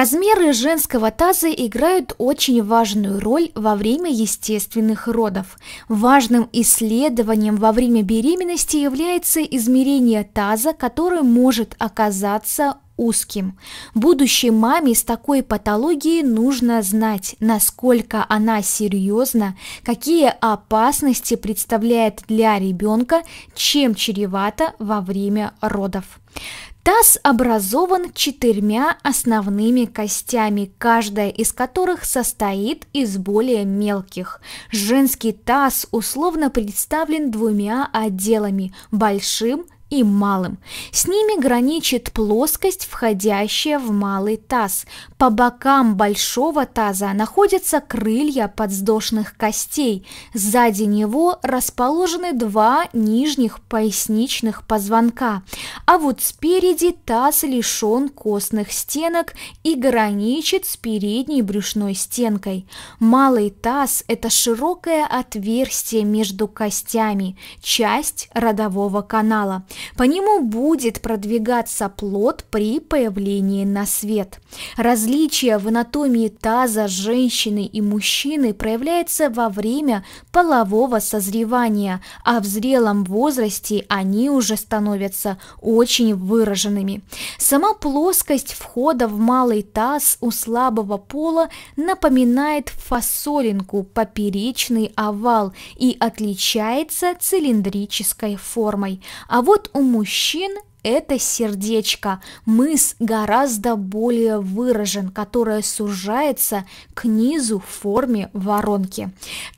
Размеры женского таза играют очень важную роль во время естественных родов. Важным исследованием во время беременности является измерение таза, который может оказаться узким. Будущей маме с такой патологией нужно знать, насколько она серьезна, какие опасности представляет для ребенка, чем чревата во время родов. Таз образован четырьмя основными костями, каждая из которых состоит из более мелких. Женский таз условно представлен двумя отделами – большим и малым. С ними граничит плоскость, входящая в малый таз. По бокам большого таза находятся крылья подвздошных костей. Сзади него расположены два нижних поясничных позвонка. А вот спереди таз лишен костных стенок и граничит с передней брюшной стенкой. Малый таз – это широкое отверстие между костями, часть родового канала – по нему будет продвигаться плод при появлении на свет. Различие в анатомии таза женщины и мужчины проявляется во время полового созревания, а в зрелом возрасте они уже становятся очень выраженными. Сама плоскость входа в малый таз у слабого пола напоминает фасолинку, поперечный овал и отличается цилиндрической формой. А вот у мужчин это сердечко, мыс гораздо более выражен, которое сужается к низу в форме воронки.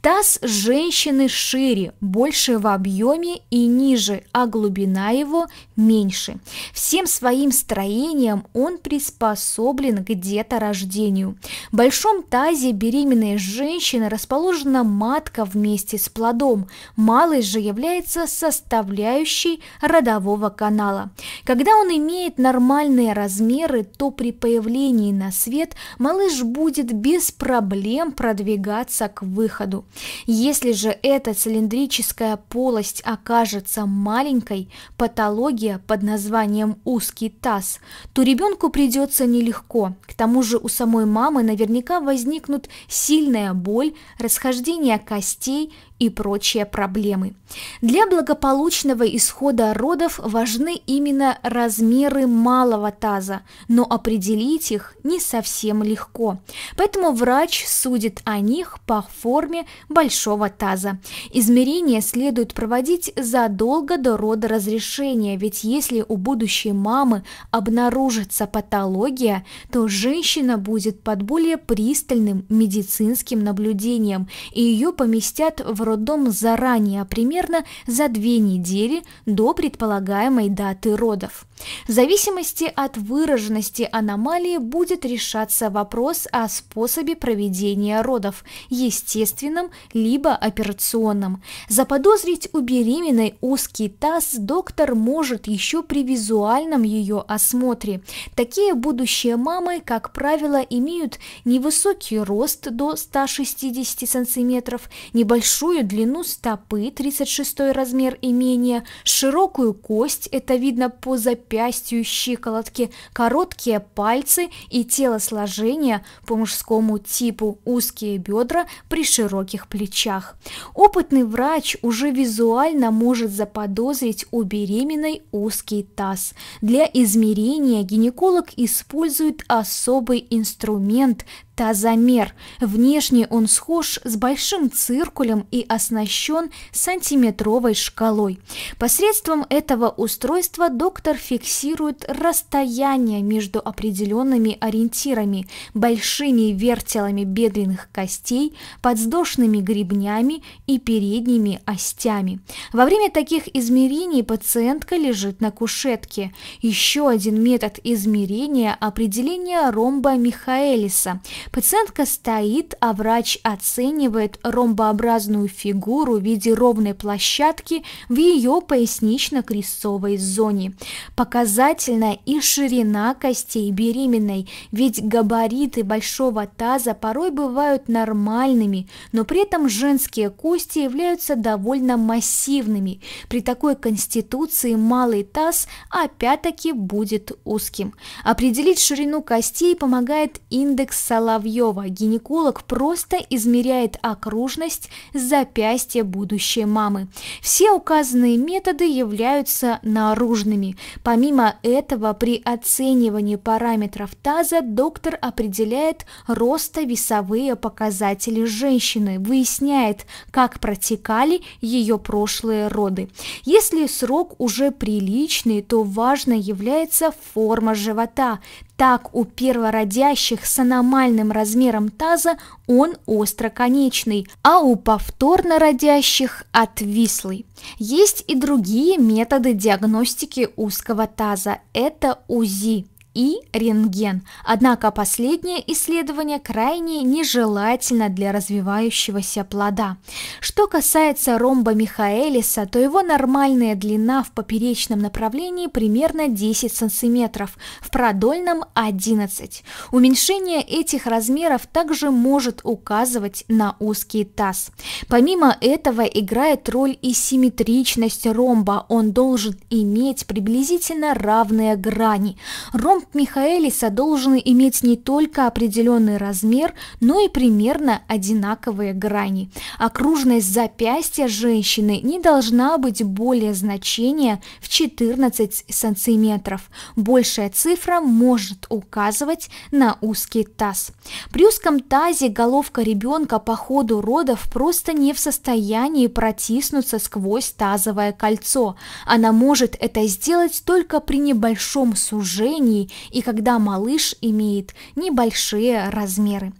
Таз женщины шире, больше в объеме и ниже, а глубина его меньше. Всем своим строением он приспособлен к деторождению. В большом тазе беременной женщины расположена матка вместе с плодом, малый же является составляющей родового канала. Когда он имеет нормальные размеры, то при появлении на свет малыш будет без проблем продвигаться к выходу. Если же эта цилиндрическая полость окажется маленькой, патология под названием узкий таз, то ребенку придется нелегко. К тому же у самой мамы наверняка возникнут сильная боль, расхождение костей и прочие проблемы. Для благополучного исхода родов важны именно размеры малого таза, но определить их не совсем легко. Поэтому врач судит о них по форме большого таза. Измерения следует проводить задолго до рода разрешения, ведь если у будущей мамы обнаружится патология, то женщина будет под более пристальным медицинским наблюдением, и ее поместят в роддом заранее, а примерно за две недели до предполагаемой даты родов. В зависимости от выраженности аномалии будет решаться вопрос о способе проведения родов – естественном либо операционном. Заподозрить у беременной узкий таз доктор может еще при визуальном ее осмотре. Такие будущие мамы, как правило, имеют невысокий рост до 160 см, небольшую длину стопы, 36 размер и менее, широкую кость, это видно по запястью, запястью и щиколотки, короткие пальцы и телосложение по мужскому типу, узкие бедра при широких плечах. Опытный врач уже визуально может заподозрить у беременной узкий таз. Для измерения гинеколог использует особый инструмент – тазомер. Внешне он схож с большим циркулем и оснащен сантиметровой шкалой. Посредством этого устройства доктор фиксирует расстояние между определенными ориентирами, большими вертелами бедренных костей, подвздошными гребнями и передними остями. Во время таких измерений пациентка лежит на кушетке. Еще один метод измерения – определение ромба Михаэлиса – Пациентка стоит, а врач оценивает ромбообразную фигуру в виде ровной площадки в ее пояснично-крестцовой зоне. Показательна и ширина костей беременной, ведь габариты большого таза порой бывают нормальными, но при этом женские кости являются довольно массивными. При такой конституции малый таз опять-таки будет узким. Определить ширину костей помогает индекс салавы Соловьева гинеколог просто измеряет окружность запястья будущей мамы. Все указанные методы являются наружными. Помимо этого, при оценивании параметров таза доктор определяет ростовесовые показатели женщины, выясняет, как протекали ее прошлые роды. Если срок уже приличный, то важной является форма живота, так у первородящих с аномальным размером таза он остроконечный, а у повторно родящих отвислый. Есть и другие методы диагностики узкого таза – это УЗИ и рентген. Однако последнее исследование крайне нежелательно для развивающегося плода. Что касается ромба Михаэлиса, то его нормальная длина в поперечном направлении примерно 10 см, в продольном 11. Уменьшение этих размеров также может указывать на узкий таз. Помимо этого играет роль и симметричность ромба, он должен иметь приблизительно равные грани. Ромб Герб Михаэлиса должен иметь не только определенный размер, но и примерно одинаковые грани. Окружность запястья женщины не должна быть более значения в 14 сантиметров. Большая цифра может указывать на узкий таз. При узком тазе головка ребенка по ходу родов просто не в состоянии протиснуться сквозь тазовое кольцо. Она может это сделать только при небольшом сужении и когда малыш имеет небольшие размеры.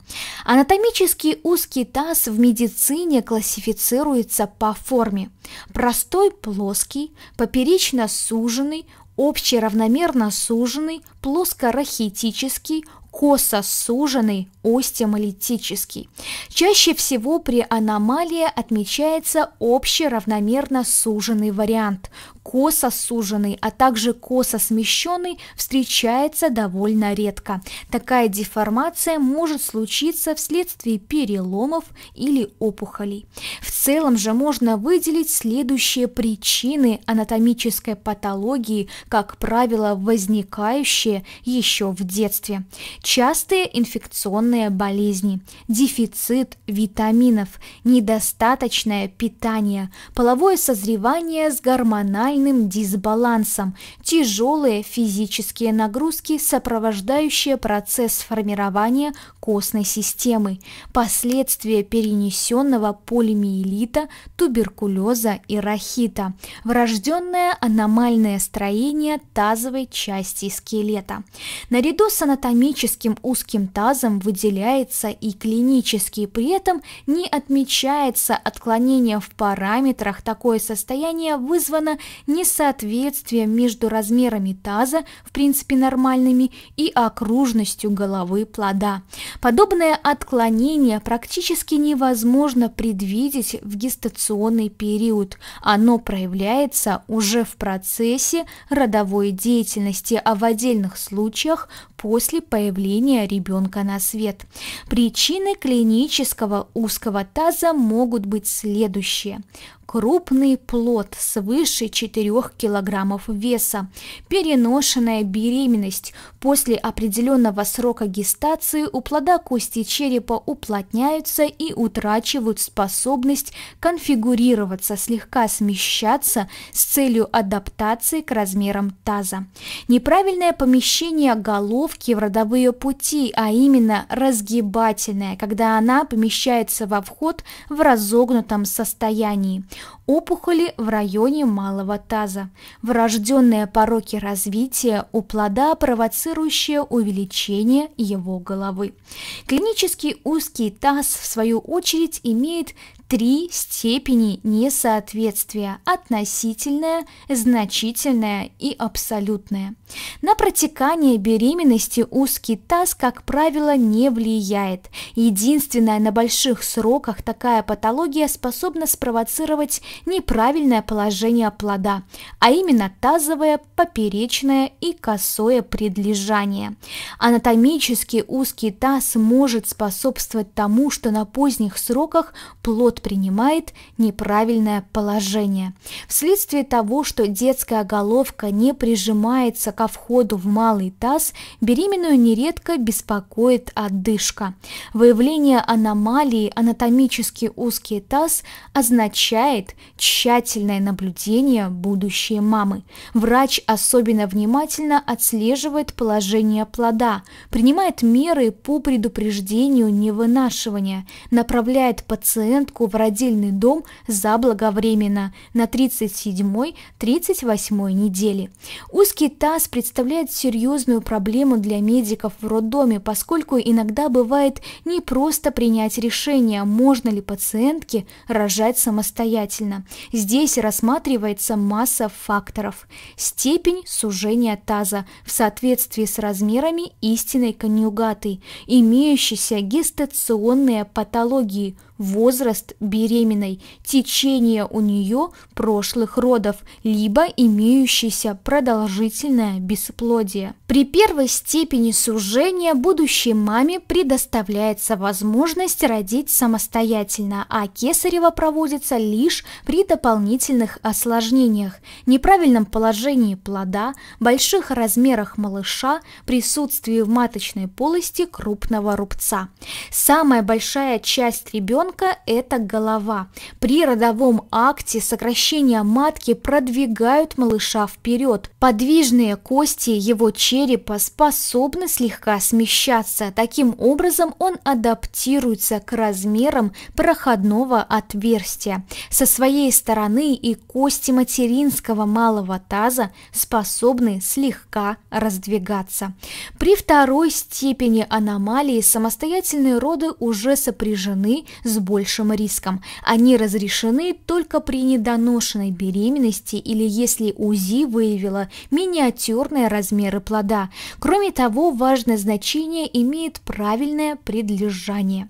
Анатомически узкий таз в медицине классифицируется по форме. Простой плоский, поперечно суженный, общий равномерно суженный, плоскорахитический, косо суженный остеомолитический. Чаще всего при аномалии отмечается общий равномерно суженный вариант, косо суженный, а также косо смещенный встречается довольно редко. Такая деформация может случиться вследствие переломов или опухолей. В целом же можно выделить следующие причины анатомической патологии, как правило, возникающие еще в детстве. Частые инфекционные болезни, дефицит витаминов, недостаточное питание, половое созревание с гормональным гормональным дисбалансом, тяжелые физические нагрузки, сопровождающие процесс формирования костной системы, последствия перенесенного полимиелита, туберкулеза и рахита, врожденное аномальное строение тазовой части скелета. Наряду с анатомическим узким тазом выделяется и клинический, при этом не отмечается отклонение в параметрах, такое состояние вызвано несоответствие между размерами таза, в принципе нормальными, и окружностью головы плода. Подобное отклонение практически невозможно предвидеть в гестационный период. Оно проявляется уже в процессе родовой деятельности, а в отдельных случаях после появления ребенка на свет. Причины клинического узкого таза могут быть следующие крупный плод свыше 4 килограммов веса, переношенная беременность после определенного срока гестации у плода кости черепа уплотняются и утрачивают способность конфигурироваться, слегка смещаться с целью адаптации к размерам таза. Неправильное помещение головки в родовые пути, а именно разгибательное, когда она помещается во вход в разогнутом состоянии опухоли в районе малого таза, врожденные пороки развития у плода, провоцирующие увеличение его головы. Клинический узкий таз, в свою очередь, имеет три степени несоответствия – относительное, значительное и абсолютное. На протекание беременности узкий таз, как правило, не влияет. Единственное, на больших сроках такая патология способна спровоцировать неправильное положение плода, а именно тазовое, поперечное и косое предлежание. Анатомически узкий таз может способствовать тому, что на поздних сроках плод принимает неправильное положение. Вследствие того, что детская головка не прижимается ко входу в малый таз, беременную нередко беспокоит отдышка. Выявление аномалии анатомически узкий таз означает тщательное наблюдение будущей мамы. Врач особенно внимательно отслеживает положение плода, принимает меры по предупреждению невынашивания, направляет пациентку в родильный дом заблаговременно на 37-38 недели. Узкий таз представляет серьезную проблему для медиков в роддоме, поскольку иногда бывает не просто принять решение, можно ли пациентке рожать самостоятельно. Здесь рассматривается масса факторов. Степень сужения таза в соответствии с размерами истинной конъюгаты, имеющиеся гестационные патологии – возраст беременной, течение у нее прошлых родов, либо имеющееся продолжительное бесплодие. При первой степени сужения будущей маме предоставляется возможность родить самостоятельно, а кесарево проводится лишь при дополнительных осложнениях, неправильном положении плода, больших размерах малыша, присутствии в маточной полости крупного рубца. Самая большая часть ребенка ребенка – это голова. При родовом акте сокращения матки продвигают малыша вперед. Подвижные кости его черепа способны слегка смещаться. Таким образом, он адаптируется к размерам проходного отверстия. Со своей стороны и кости материнского малого таза способны слегка раздвигаться. При второй степени аномалии самостоятельные роды уже сопряжены с большим риском. Они разрешены только при недоношенной беременности или если УЗИ выявило миниатюрные размеры плода. Кроме того, важное значение имеет правильное предлежание.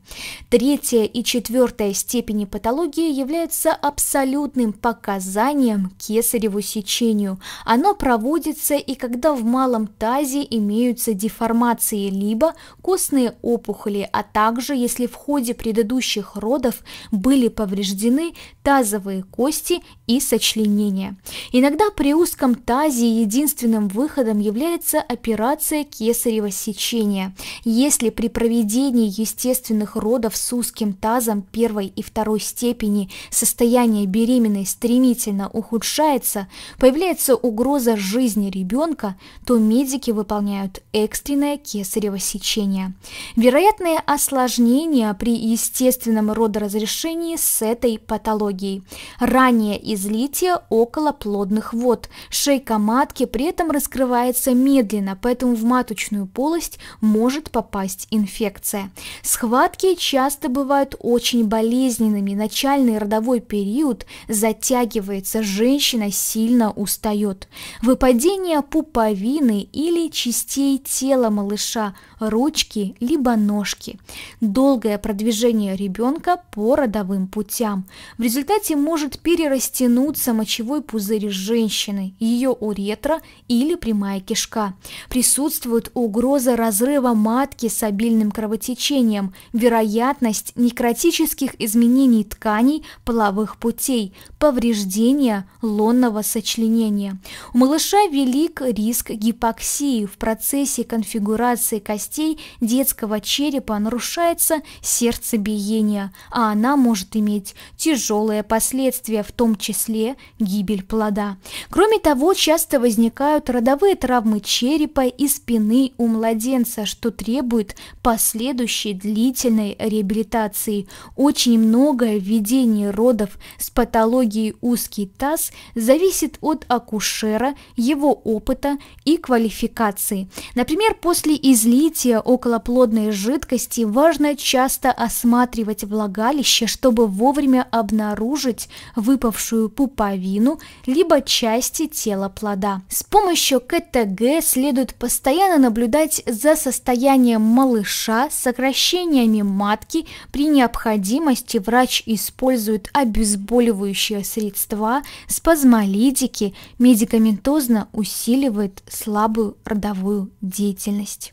Третья и четвертая степени патологии являются абсолютным показанием кесареву сечению. Оно проводится и когда в малом тазе имеются деформации, либо костные опухоли, а также если в ходе предыдущих родов были повреждены тазовые кости и сочленения. Иногда при узком тазе единственным выходом является операция кесарево сечения. Если при проведении естественных родов с узким тазом первой и второй степени состояние беременной стремительно ухудшается, появляется угроза жизни ребенка, то медики выполняют экстренное кесарево сечение. Вероятные осложнения при естественном родоразрешении с этой патологией. Ранее из слезлития около плодных вод. Шейка матки при этом раскрывается медленно, поэтому в маточную полость может попасть инфекция. Схватки часто бывают очень болезненными. Начальный родовой период затягивается, женщина сильно устает. Выпадение пуповины или частей тела малыша, ручки либо ножки. Долгое продвижение ребенка по родовым путям. В результате может перерасти тянутся мочевой пузырь женщины, ее уретра или прямая кишка. Присутствует угроза разрыва матки с обильным кровотечением, вероятность некротических изменений тканей половых путей, повреждения лонного сочленения. У малыша велик риск гипоксии. В процессе конфигурации костей детского черепа нарушается сердцебиение, а она может иметь тяжелые последствия, в том числе числе гибель плода. Кроме того, часто возникают родовые травмы черепа и спины у младенца, что требует последующей длительной реабилитации. Очень многое в родов с патологией узкий таз зависит от акушера, его опыта и квалификации. Например, после излития околоплодной жидкости важно часто осматривать влагалище, чтобы вовремя обнаружить выпавшую листовую пуповину, либо части тела плода. С помощью КТГ следует постоянно наблюдать за состоянием малыша, сокращениями матки. При необходимости врач использует обезболивающие средства, спазмолитики, медикаментозно усиливает слабую родовую деятельность.